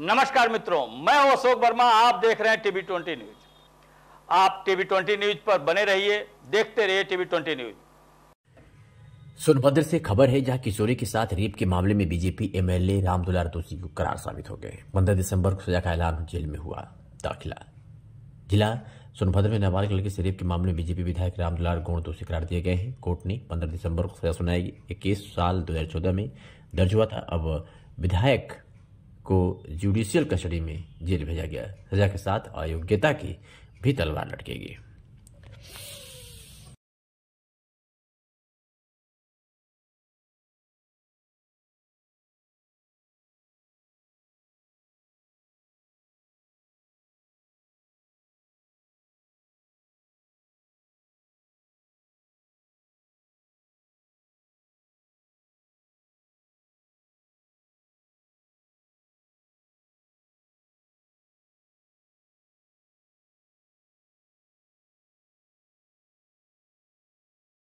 नमस्कार मित्रों मैं हूं अशोक वर्मा आप देख रहे हैं टीवी ट्वेंटी न्यूज आप टीवी ट्वेंटी न्यूज पर बने रहिए देखते रहिए टीवी ट्वेंटी न्यूज सोनभद्र से खबर है जहां किशोरी के साथ रेप के मामले में बीजेपी एमएलए रामदुलार दोषी को करार साबित हो गए पंद्रह दिसंबर को सजा का ऐलान जेल में हुआ दाखिला जिला सोनभद्र में नाबालिग लड़के से रेप के मामले में बीजेपी विधायक रामदुलार गौड़ दोषी करार दिए गए हैं कोर्ट ने पंद्रह दिसंबर को सजा सुनाई केस साल दो में दर्ज हुआ था अब विधायक को जुडिशियल कस्टडी में जेल भेजा गया सजा के साथ अयोग्यता की भी तलवार लटकेगी